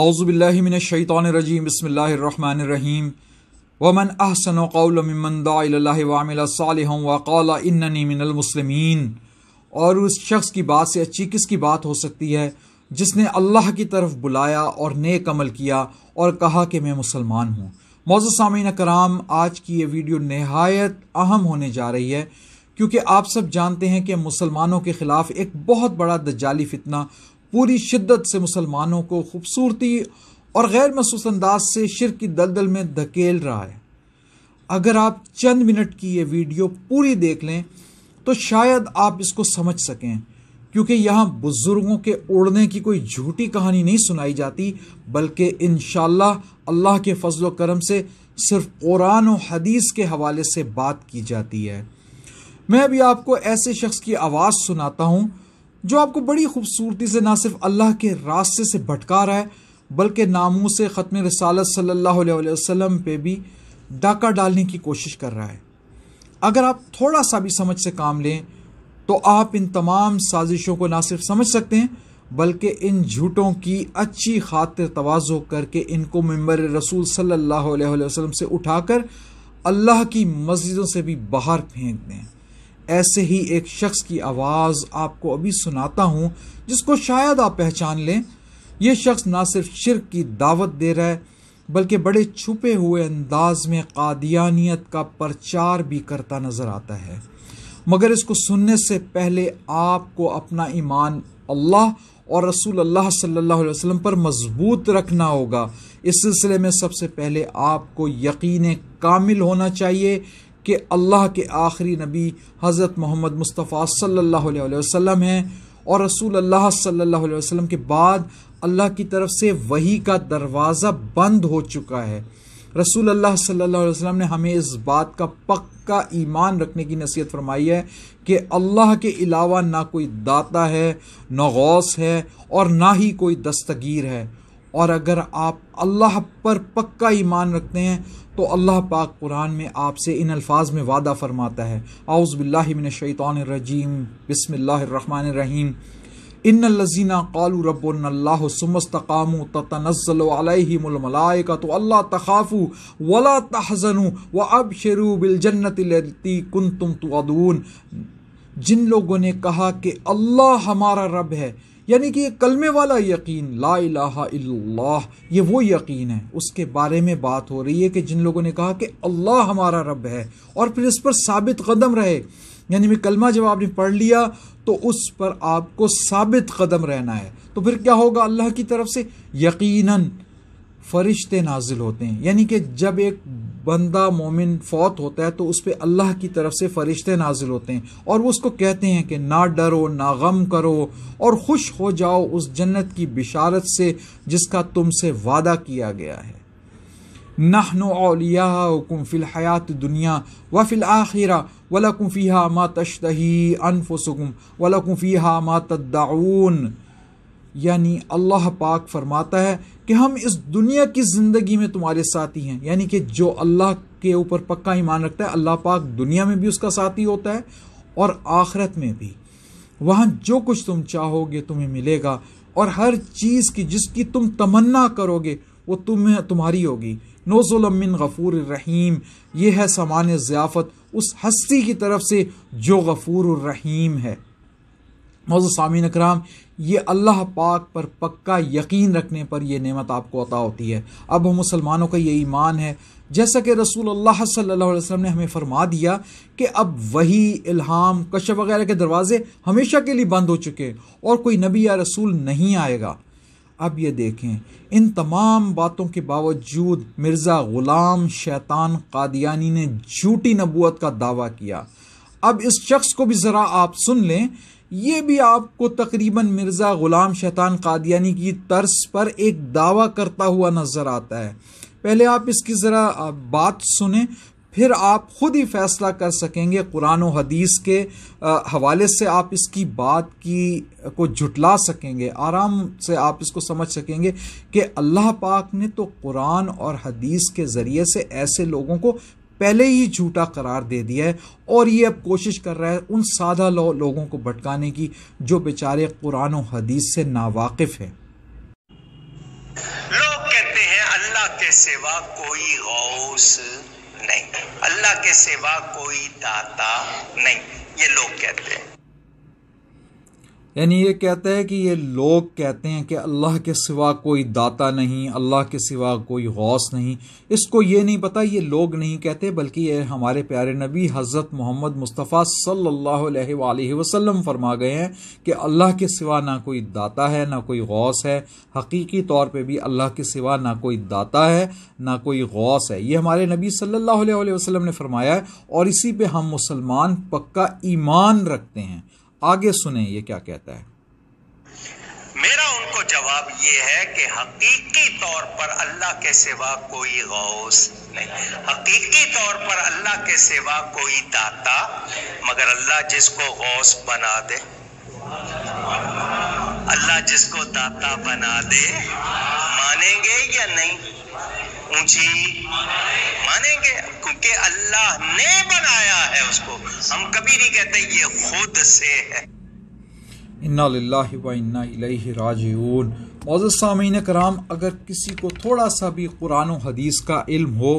अज़बिल्लिमिनशैतरजीम बसमीम वमन अहसन और उस शख्स की बात से अच्छी किसकी बात हो सकती है जिसने अल्लाह की तरफ बुलाया और नेक अमल किया और कहा कि मैं मुसलमान हूँ मौजूद सामीन कराम आज की ये वीडियो नहायत अहम होने जा रही है क्योंकि आप सब जानते हैं कि मुसलमानों के ख़िलाफ़ एक बहुत बड़ा दजाली फितना पूरी शिद्दत से मुसलमानों को खूबसूरती और गैर महसूस अंदाज से शिर की दलदल में धकेल रहा है अगर आप चंद मिनट की ये वीडियो पूरी देख लें तो शायद आप इसको समझ सकें क्योंकि यहाँ बुज़ुर्गों के उड़ने की कोई झूठी कहानी नहीं सुनाई जाती बल्कि इन अल्लाह के फजल करम से सिर्फ कुरान और हदीस के हवाले से बात की जाती है मैं अभी आपको ऐसे शख्स की आवाज़ सुनाता हूँ जो आपको बड़ी खूबसूरती से ना सिर्फ अल्लाह के रास्ते से भटका रहा है बल्कि नामों से ख़त्म रसालत सल्लल्लाहु अलैहि वसल्लम पे भी डाका डालने की कोशिश कर रहा है अगर आप थोड़ा सा भी समझ से काम लें तो आप इन तमाम साजिशों को ना सिर्फ समझ सकते हैं बल्कि इन झूठों की अच्छी खातिर तोज़ो करके इनको मंबर रसूल सल्लल्लाहु अलैहि वसल्लम से उठाकर अल्लाह की मस्जिदों से भी बाहर फेंक दें ऐसे ही एक शख्स की आवाज़ आपको अभी सुनाता हूं जिसको शायद आप पहचान लें यह शख्स ना सिर्फ शिरक की दावत दे रहा है बल्कि बड़े छुपे हुए अंदाज में कादियानियत का प्रचार भी करता नज़र आता है मगर इसको सुनने से पहले आपको अपना ईमान अल्लाह और रसूल अल्लाह सल्लल्लाहु अलैहि वसल्लम पर मजबूत रखना होगा इस सिलसिले में सबसे पहले आपको यकीन कामिल होना चाहिए कि अल्लाह के आखिरी नबी हज़रत मोहम्मद मुस्तफ़ा सल्लल्लाहु अलैहि वसल्लम हैं और रसूल अल्लाह सल्लल्लाहु अलैहि वसल्लम के बाद अल्लाह की तरफ से वही का दरवाज़ा बंद हो चुका है रसूल अल्लाह सल्लल्लाहु अलैहि वसल्लम ने हमें इस बात का पक्का ईमान रखने की नसीहत फरमाई है कि अल्लाह के अलावा ना कोई दाता है ना गौस है और ना ही कोई दस्तगीर है और अगर आप अल्लाह पर पक्का ईमान रखते हैं तो अल्लाह पाक कुरान में आपसे इन अल्फाज में वादा फ़रमाता है आउज़बिल्लिमिनशैतरजीम बसमीम इन लजीना कालू रबल्ला सुमस्तकाम तनज़लमलाय का तो अल्लाह तखाफ़ू वला तहजनु व अब शरू बिलजन्नती कुन तुम तो जिन लोगों ने कहा कि अल्लाह हमारा रब है यानी कि ये कलमे वाला यकीन ला ये वो यकीन है उसके बारे में बात हो रही है कि जिन लोगों ने कहा कि अल्लाह हमारा रब है और फिर इस पर साबित कदम रहे यानी मैं कलमा जब आपने पढ़ लिया तो उस पर आपको साबित कदम रहना है तो फिर क्या होगा अल्लाह की तरफ से यकीनन फरिश्ते नाजिल होते हैं यानी कि जब एक बंदा मोमिन फौत होता है तो उस पर अल्लाह की तरफ से फरिश्ते नाजिल होते हैं और वो उसको कहते हैं कि ना डरो ना गम करो और खुश हो जाओ उस जन्नत की बिशारत से जिसका तुमसे वादा किया गया है नहनोलिया फिल हयात दुनिया व फिल आखिरा वलकुम फ़ीहा मा तश्तही अनफुसकुम वलकुम फ़ीहा मा तद्दाऊन यानी अल्लाह पाक फरमाता है कि हम इस दुनिया की ज़िंदगी में तुम्हारे साथी हैं यानी कि जो अल्लाह के ऊपर पक्का ईमान रखता है अल्लाह पाक दुनिया में भी उसका साथी होता है और आखरत में भी वहाँ जो कुछ तुम चाहोगे तुम्हें मिलेगा और हर चीज़ की जिसकी तुम तमन्ना करोगे वो तुम्हें तुम्हारी होगी नोजुलमिन गफ़ूर रहीम ये है समान ज़ियाफ़त उस हस्ती की तरफ से जो गफ़ूर रहीम है मौजू सामिन कराम ये अल्लाह पाक पर पक्का यकीन रखने पर यह नेमत आपको अता होती है अब हम मुसलमानों का ये ईमान है जैसा कि रसूल अल्लाह सल्लल्लाहु अलैहि वसल्लम ने हमें फरमा दिया कि अब वही इल्हाम कश वगैरह के दरवाज़े हमेशा के लिए बंद हो चुके हैं और कोई नबी या रसूल नहीं आएगा अब ये देखें इन तमाम बातों के बावजूद मिर्ज़ा ग़ुलाम शैतान कादियानी ने झूठी नबूत का दावा किया अब इस शख्स को भी ज़रा आप सुन लें ये भी आपको तकरीबन मिर्ज़ा ग़ुलाम शैतान कादियानी की तर्स पर एक दावा करता हुआ नज़र आता है पहले आप इसकी ज़रा बात सुने फिर आप खुद ही फैसला कर सकेंगे कुरान और हदीस के हवाले से आप इसकी बात की को जुटला सकेंगे आराम से आप इसको समझ सकेंगे कि अल्लाह पाक ने तो कुरान और हदीस के ज़रिए से ऐसे लोगों को पहले ही झूठा करार दे दिया है और ये अब कोशिश कर रहा है उन सादा लो, लोगों को भटकाने की जो बेचारे कुरान और हदीस से नावाकिफ हैं लोग कहते हैं अल्लाह के सिवा कोई गौस नहीं अल्लाह के सिवा कोई दाता नहीं ये लोग कहते हैं यानी ये कहता है कि ये लोग कहते हैं कि अल्लाह के सिवा कोई दाता नहीं अल्लाह के सिवा कोई गौस नहीं इसको ये नहीं पता ये लोग नहीं कहते बल्कि ये हमारे प्यारे नबी हज़रत मोहम्मद मुस्तफ़ा सल्लल्लाहु अलैहि वसल्लम फरमा गए हैं कि अल्लाह के सिवा ना कोई दाता है ना कोई गौस है हकीकी तौर पर भी अल्लाह के सिवा ना कोई दाता है ना कोई गौस है ये हमारे नबी सल्लल्लाहु अलैहि वसल्लम ने फरमाया है और इसी पर हम मुसलमान पक्का ईमान रखते हैं आगे सुने ये क्या कहता है मेरा उनको जवाब ये है कि हकीकी तौर पर अल्लाह के सिवा कोई गौस नहीं हकीकी तौर पर अल्लाह के सिवा कोई दाता मगर अल्लाह जिसको गौस बना दे अल्लाह जिसको दाता बना दे मानेंगे या नहीं ऊंची मानेंगे क्योंकि अल्लाह ने बनाया है उसको हम कभी नहीं कहते ये खुद से है राजून मोज़ सामीन कराम अगर किसी को थोड़ा सा भी कुरान हदीस का इल्म हो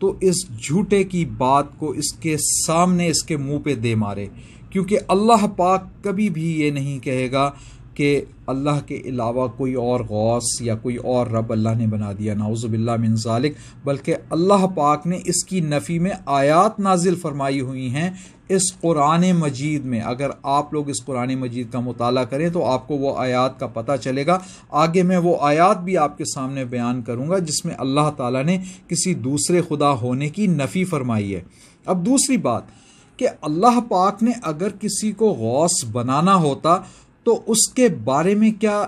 तो इस झूठे की बात को इसके सामने इसके मुंह पे दे मारे क्योंकि अल्लाह पाक कभी भी ये नहीं कहेगा कि अल्लाह के अलावा कोई और गौस या कोई और रब अल्लाह ने बना दिया नाउज़बिल्ला मिनजालिक बल्कि अल्लाह पाक ने इसकी नफ़ी में आयात नाजिल फरमाई हुई हैं इस कुरान मजीद में अगर आप लोग इस कुरान मजीद का मताल करें तो आपको वो आयात का पता चलेगा आगे मैं वो आयात भी आपके सामने बयान करूँगा जिसमें अल्लाह ताला ने किसी दूसरे खुदा होने की नफ़ी फरमाई है अब दूसरी बात कि अल्लाह पाक ने अगर किसी को गौस बनाना होता तो उसके बारे में क्या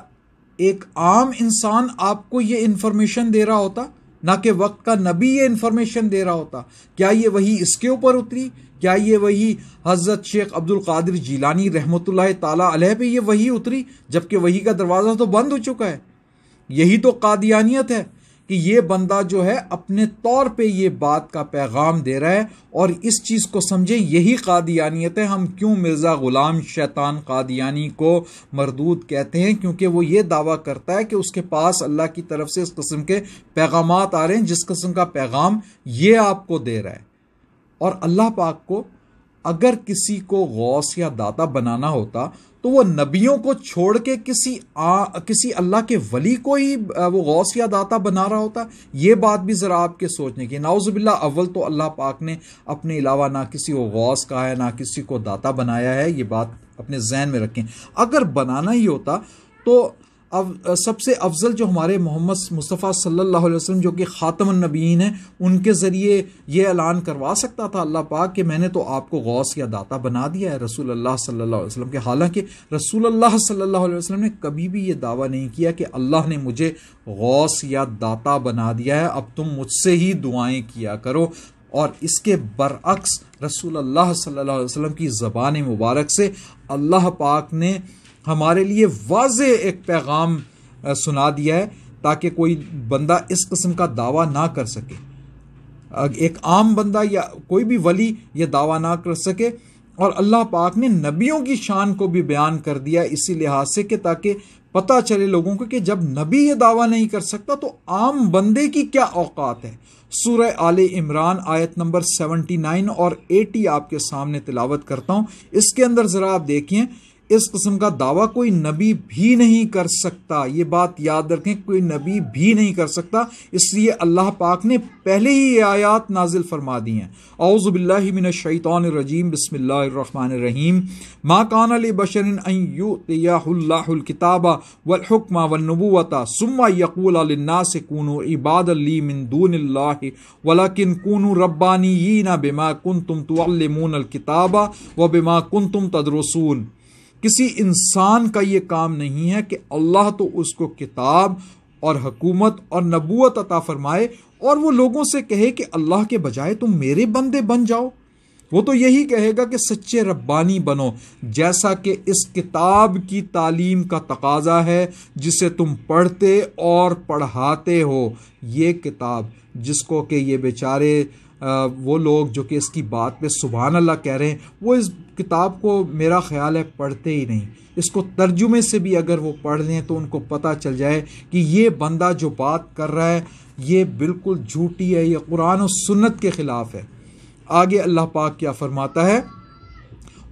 एक आम इंसान आपको ये इन्फॉर्मेशन दे रहा होता ना कि वक्त का नबी ये इन्फॉर्मेशन दे रहा होता क्या ये वही इसके ऊपर उतरी क्या ये वही हज़रत शेख अब्दुल कादिर जीलानी रहमत ताला पे ये वही उतरी जबकि वही का दरवाज़ा तो बंद हो चुका है यही तो कादियानियत है कि ये बंदा जो है अपने तौर पे ये बात का पैगाम दे रहा है और इस चीज़ को समझे यही कादियानियत है हम क्यों मिर्ज़ा ग़ुलाम शैतान कादियानी को मरदूद कहते हैं क्योंकि वो ये दावा करता है कि उसके पास अल्लाह की तरफ से इस कस्म के पैगाम आ रहे हैं जिस कस्म का पैगाम ये आपको दे रहा है और अल्लाह पाक को अगर किसी को गौस या दाता बनाना होता तो वो नबियों को छोड़ के किसी आ, किसी अल्लाह के वली को ही वो गौस या दाता बना रहा होता ये बात भी ज़रा आपके सोचने की नाउज़बिल्ला अव्वल तो अल्लाह पाक ने अपने अलावा ना किसी को गौस कहा है ना किसी को दाता बनाया है ये बात अपने जहन में रखें अगर बनाना ही होता तो अब सबसे अफजल जो हमारे मोहम्मद मुस्तफ़ा सल्लल्लाहु अलैहि वसल्लम जो कि ख़ातम नबीन हैं उनके ज़रिए ये ऐलान करवा सकता था अल्लाह पाक कि मैंने तो आपको गौस या दाता बना दिया है रसूल अल्लाह सल्लल्लाहु अलैहि वसल्लम के हालांकि रसूल अल्लाह सल्लल्लाहु अलैहि वसल्लम ने कभी भी ये दावा नहीं किया कि अल्लाह ने मुझे गौस या दाता बना दिया है अब तुम मुझसे ही दुआएँ किया करो और इसके बरअक्स रसूल अल्लाह सल्लल्लाहु अलैहि वसल्लम की ज़बान मुबारक से अल्लाह पाक ने हमारे लिए वाज एक पैगाम सुना दिया है ताकि कोई बंदा इस किस्म का दावा ना कर सके एक आम बंदा या कोई भी वली ये दावा ना कर सके और अल्लाह पाक ने नबियों की शान को भी बयान कर दिया इसी लिहाज से कि ताकि पता चले लोगों को कि जब नबी ये दावा नहीं कर सकता तो आम बंदे की क्या औकात है सूर्य आल इमरान आयत नंबर 79 और 80 आपके सामने तिलावत करता हूँ इसके अंदर ज़रा आप देखिए इस किस्म का दावा कोई नबी भी नहीं कर सकता ये बात याद रखें कोई नबी भी नहीं कर सकता इसलिए अल्लाह पाक ने पहले ही ये आयात नाजिल फरमा दी हैं औज़बिल्लिमिन शैतानरजीम बसमीम मा कान अल बशरनयाल्किताबा वलहुक्मा वनबूता सुम्मा यकूलना से कून इबाद वलाकिन कून रब्बानी ना बिमा कन तुम तो किताबा व बिमा कन तुम तदरसून किसी इंसान का ये काम नहीं है कि अल्लाह तो उसको किताब और हकूमत और नबूत अता फरमाए और वो लोगों से कहे कि अल्लाह के बजाय तुम मेरे बंदे बन जाओ वो तो यही कहेगा कि सच्चे रब्बानी बनो जैसा कि इस किताब की तालीम का तकाजा है जिसे तुम पढ़ते और पढ़ाते हो ये किताब जिसको कि ये बेचारे वो लोग जो कि इसकी बात पे सुबहान अल्लाह कह रहे हैं वो इस किताब को मेरा ख्याल है पढ़ते ही नहीं इसको तर्जुमे से भी अगर वो पढ़ लें तो उनको पता चल जाए कि ये बंदा जो बात कर रहा है ये बिल्कुल झूठी है यह कुरान और सुन्नत के ख़िलाफ़ है आगे अल्लाह पाक क्या फरमाता है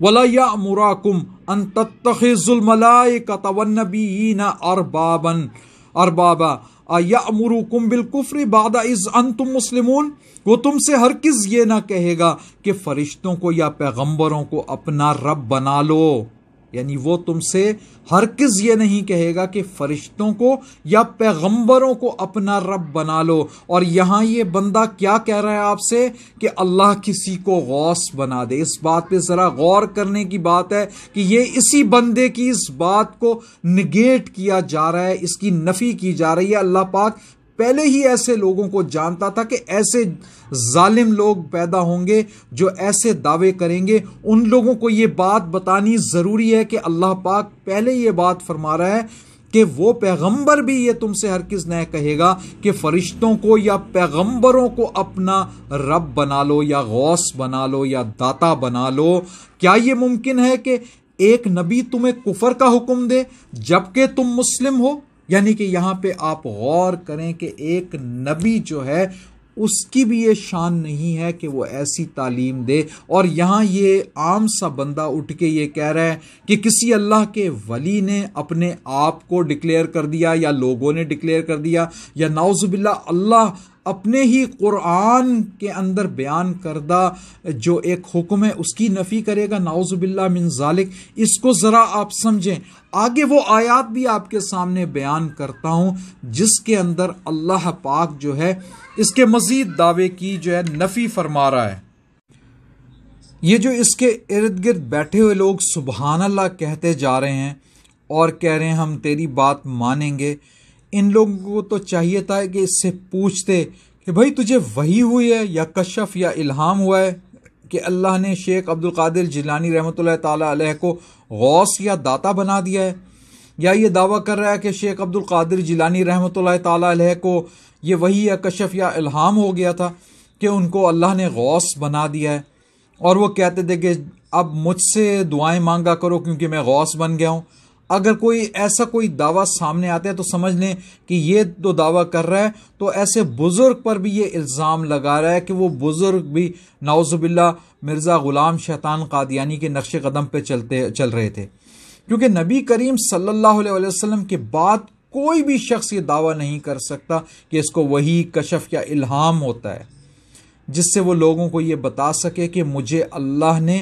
वला या अमुराकुम अन तत्तुलमलाए का तवनबीना अरबाबन अरबाबा अमरु कुम्बिल कुफरी बादा इज अन तुम मुस्लिमून वो तुमसे हर किस ये ना कहेगा कि फरिश्तों को या पैगंबरों को अपना रब बना लो यानी वो तुमसे किस ये नहीं कहेगा कि फरिश्तों को या पैगंबरों को अपना रब बना लो और यहां ये बंदा क्या कह रहा है आपसे कि अल्लाह किसी को गौस बना दे इस बात पे ज़रा गौर करने की बात है कि ये इसी बंदे की इस बात को निगेट किया जा रहा है इसकी नफ़ी की जा रही है अल्लाह पाक पहले ही ऐसे लोगों को जानता था कि ऐसे जालिम लोग पैदा होंगे जो ऐसे दावे करेंगे उन लोगों को ये बात बतानी ज़रूरी है कि अल्लाह पाक पहले ये बात फरमा रहा है कि वो पैगंबर भी ये तुमसे हर किस न कहेगा कि फ़रिश्तों को या पैगंबरों को अपना रब बना लो या गौस बना लो या दाता बना लो क्या ये मुमकिन है कि एक नबी तुम्हें कुफर का हुक्म दे जबकि तुम मुस्लिम हो यानी कि यहाँ पे आप गौर करें कि एक नबी जो है उसकी भी ये शान नहीं है कि वो ऐसी तालीम दे और यहाँ ये आम सा बंदा उठ के ये कह रहा है कि किसी अल्लाह के वली ने अपने आप को डिक्लेयर कर दिया या लोगों ने डिक्लेयर कर दिया या नाउजुबिल्ला अल्लाह अपने ही कुरान के अंदर बयान करदा जो एक हुक्म है उसकी नफ़ी करेगा नाउज़बिल्ला मिन जालिक इसको ज़रा आप समझें आगे वो आयात भी आपके सामने बयान करता हूँ जिसके अंदर अल्लाह पाक जो है इसके मज़ीद दावे की जो है नफ़ी फरमा रहा है ये जो इसके इर्द गिर्द बैठे हुए लोग सुबहानल्ला कहते जा रहे हैं और कह रहे हैं हम तेरी बात मानेंगे इन लोगों को तो चाहिए था कि इससे पूछते कि भाई तुझे वही हुई है या कशफ या इल्हाम हुआ है कि अल्लाह ने शेख अब्दुल कादिर जिलानी रहमत ताली को गौस या दाता बना दिया है या ये दावा कर रहा है कि शेख अब्दुल कादिर जिलानी रहमत ताली को ये वही या कशफ या इल्हाम हो गया था कि उनको अल्लाह ने गौस बना दिया है और वो कहते थे कि अब मुझसे दुआएं मांगा करो क्योंकि मैं गौस बन गया हूँ अगर कोई ऐसा कोई दावा सामने आता है तो समझ लें कि ये तो दावा कर रहा है तो ऐसे बुज़ुर्ग पर भी ये इल्ज़ाम लगा रहा है कि वो बुज़ुर्ग भी नाउज़बिल्ला मिर्ज़ा ग़ुलाम शैतान कादियानी के नक्श कदम पर चलते चल रहे थे क्योंकि नबी करीम सल्लल्लाहु अलैहि वसल्लम के बाद कोई भी शख्स ये दावा नहीं कर सकता कि इसको वही कशफ या इल्हाम होता है जिससे वो लोगों को ये बता सके कि मुझे अल्लाह ने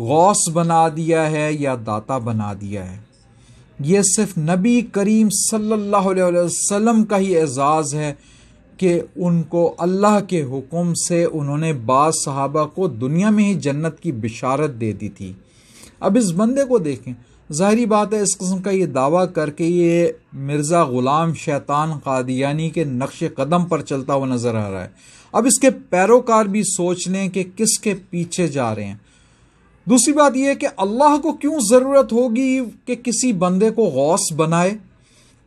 गौस बना दिया है या दाता बना दिया है ये सिर्फ नबी करीम सल्लल्लाहु अलैहि वसल्लम का ही एजाज़ है कि उनको अल्लाह के हुक्म से उन्होंने बाद सहाबा को दुनिया में ही जन्नत की बिशारत दे दी थी अब इस बंदे को देखें ज़ाहरी बात है इस कस्म का ये दावा करके ये मिर्ज़ा ग़ुलाम शैतान कादियानी के नक्श कदम पर चलता हुआ नज़र आ रहा है अब इसके पैरोकार भी सोच लें कि किसके पीछे जा रहे हैं दूसरी बात यह कि अल्लाह को क्यों ज़रूरत होगी कि किसी बंदे को गौस बनाए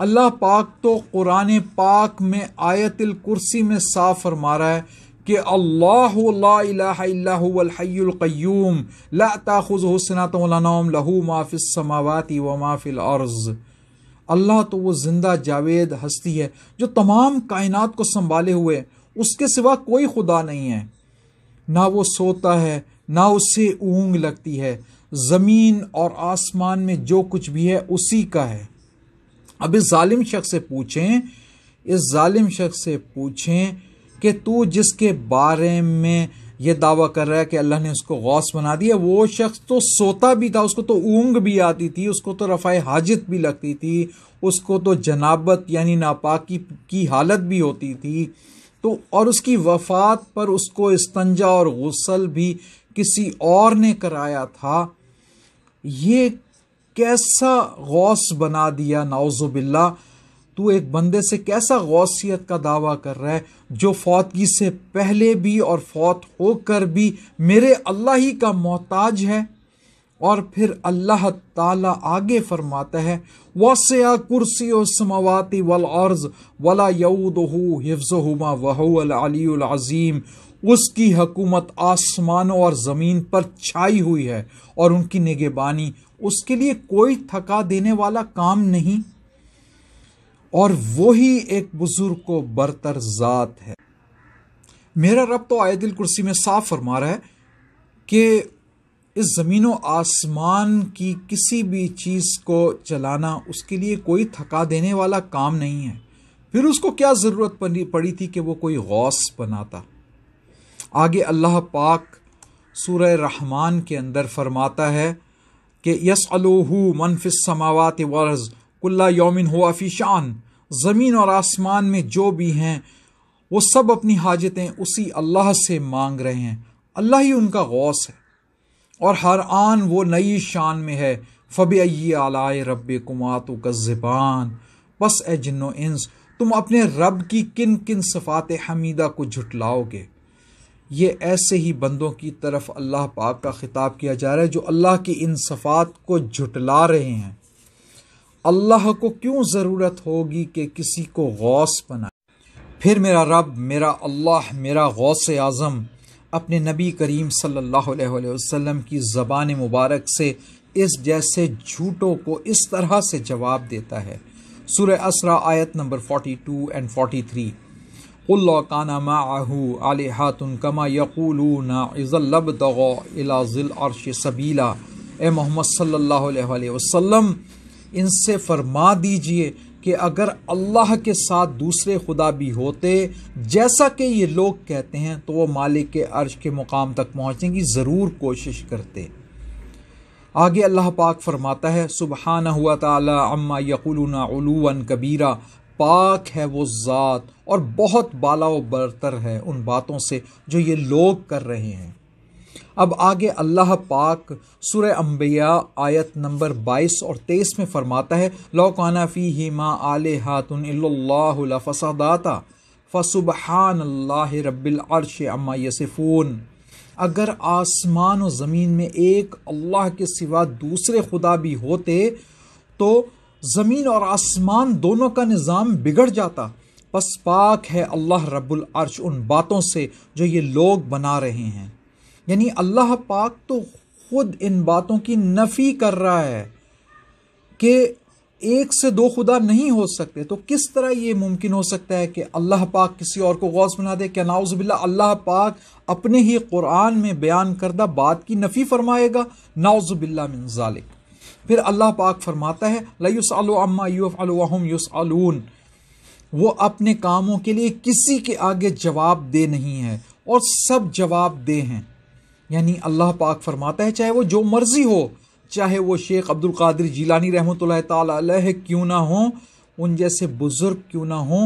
अल्लाह पाक तो कुरान पाक में आयतिल कुर्सी में साफ फरमा रहा है कि अल्लाहल्लाहल्हैक्यूम लाताखुज हसनातम लहू माफिस समावती व माफिल अर्ज़ अल्लाह तो वो ज़िंदा जावेद हस्ती है जो तमाम कायनात को संभाले हुए उसके सिवा कोई खुदा नहीं है ना वो सोता है ना उससे ऊंग लगती है ज़मीन और आसमान में जो कुछ भी है उसी का है अब इस ालिम शख्स से पूछें इस ालिम शख्स से पूछें कि तू जिसके बारे में ये दावा कर रहा है कि अल्लाह ने उसको गौस बना दिया वो शख्स तो सोता भी था उसको तो ऊँग भी आती थी उसको तो रफ़ा हाजत भी लगती थी उसको तो जनाबत यानी नापाकी की हालत भी होती थी तो और उसकी वफात पर उसको इस्तंजा और गसल भी किसी और ने कराया था ये कैसा गौस बना दिया नाउजुबिल्ला तू एक बंदे से कैसा गौसियत का दावा कर रहा है जो फौतगी से पहले भी और फौत होकर भी मेरे अल्लाह ही का मोहताज है और फिर अल्लाह ताला आगे फरमाता है वसया कुर्सी समावती वल अर्ज वला यऊदहू हिफ्जुमा वहू अलीज़ीम उसकी हकूमत आसमान और ज़मीन पर छाई हुई है और उनकी निगेबानी उसके लिए कोई थका देने वाला काम नहीं और वो ही एक बुज़ुर्ग को बरतर ज़ात है मेरा रब तो आयदिल कुर्सी में साफ फरमा रहा है कि इस ज़मीन और आसमान की किसी भी चीज़ को चलाना उसके लिए कोई थका देने वाला काम नहीं है फिर उसको क्या ज़रूरत पड़ी थी कि वो कोई गौस बनाता आगे अल्लाह पाक सूर रहमान के अंदर फरमाता है कि यस अलूहू मनफिस समावत वर्ज़ कुल्ला योमिन हुआ फ़ी शान ज़मीन और आसमान में जो भी हैं वो सब अपनी हाजतें उसी अल्लाह से मांग रहे हैं अल्लाह ही उनका गौस है और हर आन वो नई शान में है फ़ब आलाए रब कुमात कज़बान बस ए जिन्नो इंस तुम अपने रब की किन किन सफ़ात हमीदा को झुटलाओगे ये ऐसे ही बंदों की तरफ अल्लाह पाक का ख़िताब किया जा रहा है जो अल्लाह की इन सफ़ात को झुटला रहे हैं अल्लाह को क्यों ज़रूरत होगी कि किसी को गौस बनाए फिर मेरा रब मेरा अल्लाह मेरा गौस आज़म अपने नबी करीम सल्लल्लाहु अलैहि वसल्लम की ज़बान मुबारक से इस जैसे झूठों को इस तरह से जवाब देता है सुर असरा आयत नंबर 42 एंड 43 काना माहू आलिहातुन कमा यकूलूना इज़ल्लब दगो इला ज़िल अरश सबीला ए मोहम्मद सल्लल्लाहु अलैहि वसल्लम इनसे फरमा दीजिए कि अगर अल्लाह के साथ दूसरे खुदा भी होते जैसा कि ये लोग कहते हैं तो वो मालिक के अर्श के मुकाम तक पहुँचने की ज़रूर कोशिश करते आगे अल्लाह पाक फरमाता है सुबहाना हुआ ताला अम्मा यकुलना उलून कबीरा पाक है वो ज़ात और बहुत बाला बरतर है उन बातों से जो ये लोग कर रहे हैं अब आगे अल्लाह पाक सुर अम्बिया आयत नंबर 22 और 23 में फरमाता है लौकाना फ़ी ही माँ आल हातुन फ़सादाता फ़सुबहान अल्लाह रब्बिलअर्श अम्मा यसफ़ून अगर आसमान और ज़मीन में एक अल्लाह के सिवा दूसरे खुदा भी होते तो ज़मीन और आसमान दोनों का निज़ाम बिगड़ जाता बस पाक है अल्लाह रब्बुल अर्श उन बातों से जो ये लोग बना रहे हैं यानी अल्लाह पाक तो खुद इन बातों की नफ़ी कर रहा है कि एक से दो खुदा नहीं हो सकते तो किस तरह ये मुमकिन हो सकता है कि अल्लाह पाक किसी और को गौस बना दे क्या नाउज़बिल्ला अल्लाह पाक अपने ही कुरान में बयान करदा बात की नफ़ी फरमाएगा नाउज़बिल्ला मिन जालिक फिर अल्लाह पाक फरमाता है लयुसअल्मा वो अपने कामों के लिए किसी के आगे जवाब दे नहीं है और सब जवाब दे हैं यानी अल्लाह पाक फरमाता है चाहे वो जो मर्ज़ी हो चाहे वो शेख अब्दुल कादिर जीलानी रहमत क्यों ना हो उन जैसे बुज़ुर्ग क्यों ना हो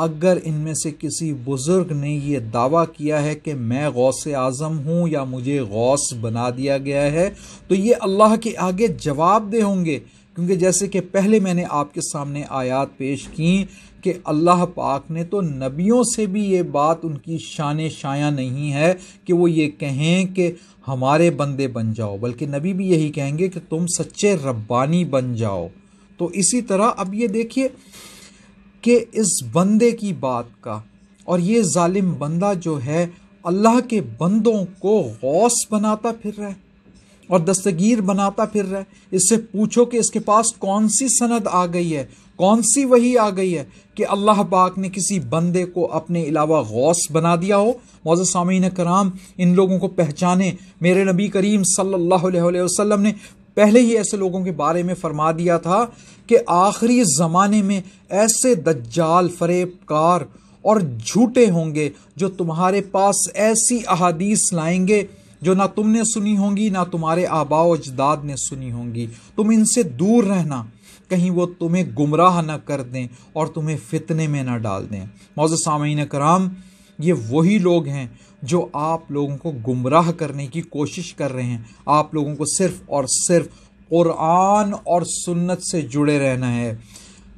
अगर इनमें से किसी बुज़ुर्ग ने ये दावा किया है कि मैं गौस आज़म हूँ या मुझे गौस बना दिया गया है तो ये अल्लाह के आगे जवाब दे होंगे क्योंकि जैसे कि पहले मैंने आपके सामने आयात पेश की कि अल्लाह पाक ने तो नबियों से भी ये बात उनकी शान शाया नहीं है कि वो ये कहें कि हमारे बंदे बन जाओ बल्कि नबी भी यही कहेंगे कि तुम सच्चे रब्बानी बन जाओ तो इसी तरह अब ये देखिए कि इस बंदे की बात का और ये ालिम बंदा जो है अल्लाह के बंदों को गौस बनाता फिर रहा है और दस्तगीर बनाता फिर रहा है इससे पूछो कि इसके पास कौन सी सनद आ गई है कौन सी वही आ गई है कि अल्लाह पाक ने किसी बंदे को अपने अलावा गौस बना दिया हो मौजा सामीन कराम इन लोगों को पहचाने मेरे नबी करीम सल्लल्लाहु अलैहि वसल्लम ने पहले ही ऐसे लोगों के बारे में फरमा दिया था कि आखिरी ज़माने में ऐसे दज्जाल फरेबकार और झूठे होंगे जो तुम्हारे पास ऐसी अहादीस लाएंगे जो ना तुमने सुनी होंगी ना तुम्हारे आबाओ अजदाद ने सुनी होंगी तुम इनसे दूर रहना कहीं वो तुम्हें गुमराह न कर दें और तुम्हें फितने में ना डाल दें मौज सामीन कराम ये वही लोग हैं जो आप लोगों को गुमराह करने की कोशिश कर रहे हैं आप लोगों को सिर्फ और सिर्फ कुरान और सुन्नत से जुड़े रहना है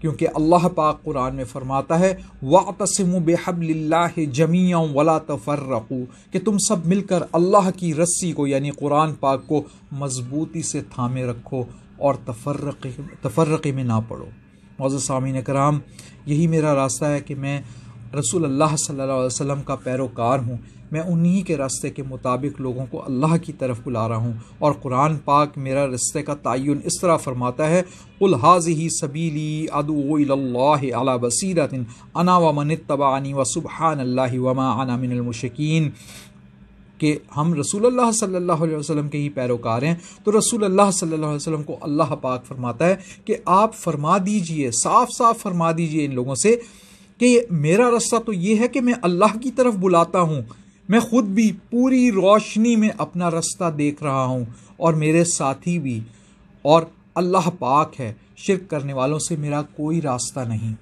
क्योंकि अल्लाह पाक कुरान में फ़रमाता है वातसम बेहबल्ला जमिया वला तफर्रकू कि तुम सब मिलकर अल्लाह की रस्सी को यानी कुरान पाक को मजबूती से थामे रखो और तफर्रक तफर्रक़े में ना पढ़ो मौज़ सामिन कराम यही मेरा रास्ता है कि मैं रसूल अल्लाह सल्लल्लाहु अलैहि वसल्लम का पैरोकार हूँ मैं उन्हीं के रास्ते के मुताबिक लोगों को अल्लाह की तरफ बुला रहा हूँ और कुरान पाक मेरा रस्ते का तयन इस तरह फरमाता है उल हाज ही सबीली अला बसीरत अना व मन तबानी व सुबहान अल्लाह वमा कि हम रसूल अल्लाह सल्लल्लाहु अलैहि वसल्लम के ही पैरोकार हैं तो रसूल अल्लाह सल्लल्लाहु अलैहि वसल्लम को अल्लाह पाक फरमाता है कि आप फरमा दीजिए साफ साफ फरमा दीजिए इन लोगों से कि मेरा रास्ता तो ये है कि मैं अल्लाह की तरफ बुलाता हूँ मैं खुद भी पूरी रोशनी में अपना रास्ता देख रहा हूँ और मेरे साथी भी और अल्लाह पाक है शिरक करने वालों से मेरा कोई रास्ता नहीं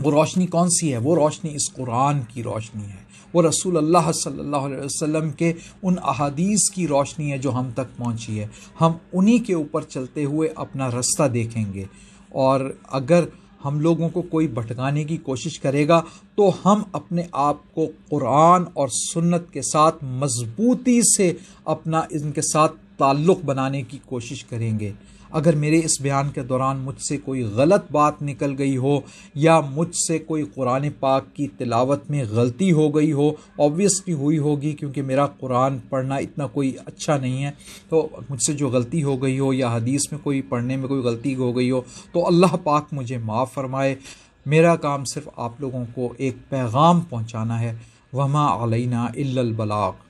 वो रोशनी कौन सी है वो रोशनी इस कुरान की रोशनी है वो रसूल अल्लाह सल्लल्लाहु अलैहि वसल्लम के उन अहादीस की रोशनी है जो हम तक पहुंची है हम उन्हीं के ऊपर चलते हुए अपना रास्ता देखेंगे और अगर हम लोगों को कोई भटकाने की कोशिश करेगा तो हम अपने आप को कुरान और सुन्नत के साथ मजबूती से अपना इनके साथ ताल्लुक़ बनाने की कोशिश करेंगे अगर मेरे इस बयान के दौरान मुझसे कोई गलत बात निकल गई हो या मुझसे कोई कुरान पाक की तिलावत में गलती हो गई हो ऑब्वियसली हुई होगी क्योंकि मेरा कुरान पढ़ना इतना कोई अच्छा नहीं है तो मुझसे जो गलती हो गई हो या हदीस में कोई पढ़ने में कोई गलती हो गई हो तो अल्लाह पाक मुझे माफ़ फरमाए मेरा काम सिर्फ आप लोगों को एक पैगाम पहुँचाना है वमा अलैना इल्लल बलाग